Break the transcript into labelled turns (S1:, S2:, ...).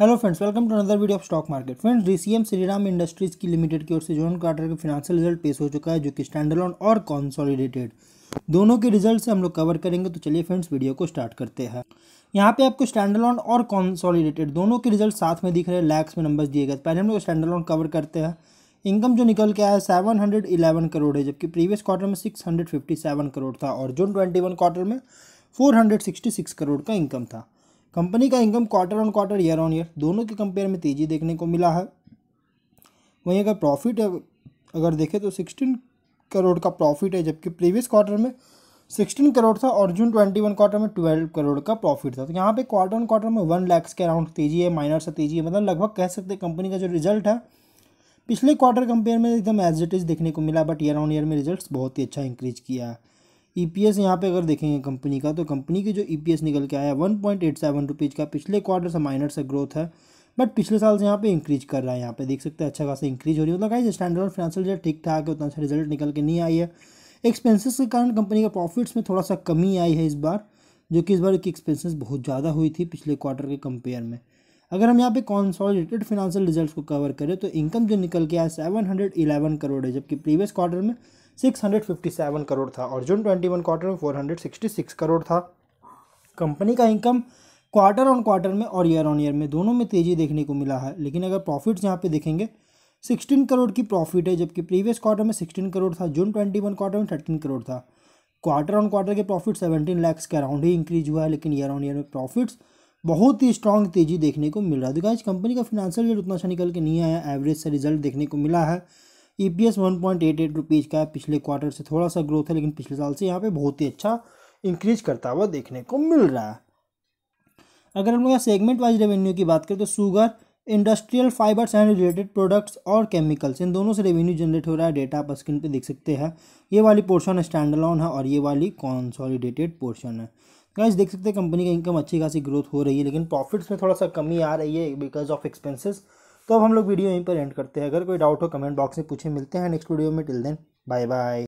S1: hello friends welcome to another video of stock market friends DCM Shriram industries की limited की ओर से June quarter का फिनांशियल रिजल्ट पेश हो चुका है जो कि स्टैंडलोन और कॉन्सोलिडेटेड दोनों के रिजल्ट से हम लोग कवर करेंगे तो चलिए फ्रेंड्स वीडियो को स्टार्ट करते हैं यहाँ पे आपको स्टैंडलोन और कॉन्सोलिडेटेड दोनों के रिजल्ट साथ में दिख रहे हैं लैक्स में नंबर्स दिए गए तो पहले हम लोग स्टैंडलोन कवर करते हैं इनकम जो निकल के आया है सेवन हंड्रेड इलेवन करोड़ है जबकि प्रीवियस क्वार्टर में six hundred fifty seven crore था और जून ट्वेंटी वन क्वार्टर में four hundred sixty six crore का इनकम था कंपनी का income quarter on quarter year on year दोनों के कंपेयर में तेज़ी देखने को मिला है वहीं अगर प्रॉफिट अगर देखें तो सिक्सटीन करोड़ का प्रॉफिट है जबकि प्रीवियस क्वार्टर में सिक्सटीन करोड़ था और जून ट्वेंटी वन क्वार्टर में ट्वेल्व करोड़ का प्रॉफिट था तो यहाँ पे क्वार्टर ऑन क्वार्टर में वन लैक्स के अराउंड तेज़ी है माइनर से तेज़ी है मतलब लगभग कह सकते हैं कंपनी का जो रिजल्ट है पिछले क्वार्टर कंपेयर में एकदम एज इट इज़ देखने को मिला बट ईयर ऑन ईयर में रिजल्ट बहुत ही अच्छा इंक्रीज किया है ई पी एस यहाँ पर अगर देखेंगे कंपनी का तो कंपनी की जो ई पी एस निकल के आया one point eight seven rupees का पिछले क्वार्टर से माइनर से ग्रोथ है बट पिछले साल से यहाँ पे इंक्रीज कर रहा है यहाँ पे देख सकते हैं अच्छा खासा इंक्रीज हो रही है मतलब कहीं स्टैंडर्ड फाइनेंशियल रिजल्ट ठीक ठाक है उतना अच्छा रिजल्ट निकल के नहीं आई है एक्सपेंसेस के कारण कंपनी का प्रॉफिट्स में थोड़ा सा कमी आई है इस बार जो कि इस बार की एक्सपेंसेस बहुत ज़्यादा हुई थी पिछले क्वार्टर के कंपेयर में अगर हम यहाँ पे कॉन्सॉलिडेटेड फाइनेंशियल रिजल्ट्स को कवर करें तो इनकम जो निकल के आया सेवन हंड्रेड इलेवन करोड़ है जबकि प्रीवियस क्वार्टर में 657 करोड़ था और जून 21 क्वार्टर में 466 करोड़ था कंपनी का इनकम क्वार्टर ऑन क्वार्टर में और ईयर ऑन ईयर में दोनों में तेज़ी देखने को मिला है लेकिन अगर प्रॉफिट्स यहाँ पे देखेंगे 16 करोड़ की प्रॉफिट है जबकि प्रीवियस क्वार्टर में 16 करोड़ था जून 21 क्वार्टर में 13 करोड़ था क्वार्टर ऑन क्वार्टर के प्रॉफिट 17 लाख के अराउंड ही इंक्रीज हुआ है लेकिन ईयर ऑन ईयर में प्रॉफिट्स बहुत ही स्ट्रॉन्ग तेजी देखने को मिल रहा है तो कंपनी का फिनेंशियल रिजल्ट उतना अच्छा निकल के नहीं आया एवरेज से रिजल्ट देखने को मिला है E P S one point eight eight rupees का है पिछले क्वार्टर से थोड़ा सा ग्रोथ है लेकिन पिछले साल से यहाँ पे बहुत ही अच्छा इंक्रीज करता हुआ देखने को मिल रहा है अगर हम लोग यहाँ सेगमेंट वाइज रेवेन्यू की बात करें तो sugar industrial fibres and related products और केमिकल्स इन दोनों से रेवेन्यू जनरेट हो रहा है डेटा आप स्क्रीन पे देख सकते हैं ये वाली पोर्शन स्टैंडलॉन है और ये वाली कॉन्सॉलिडेटेड पोर्शन है गाइस देख सकते हैं कंपनी का इनकम अच्छी खासी ग्रोथ हो रही है लेकिन प्रॉफिट्स में थोड़ा सा कमी आ रही है बिकॉज ऑफ एक्सपेंसेस तो अब हम लोग वीडियो यहीं पर एंड करते हैं अगर कोई डाउट हो कमेंट बॉक्स में पूछे मिलते हैं नेक्स्ट वीडियो में टिल देन बाय बाय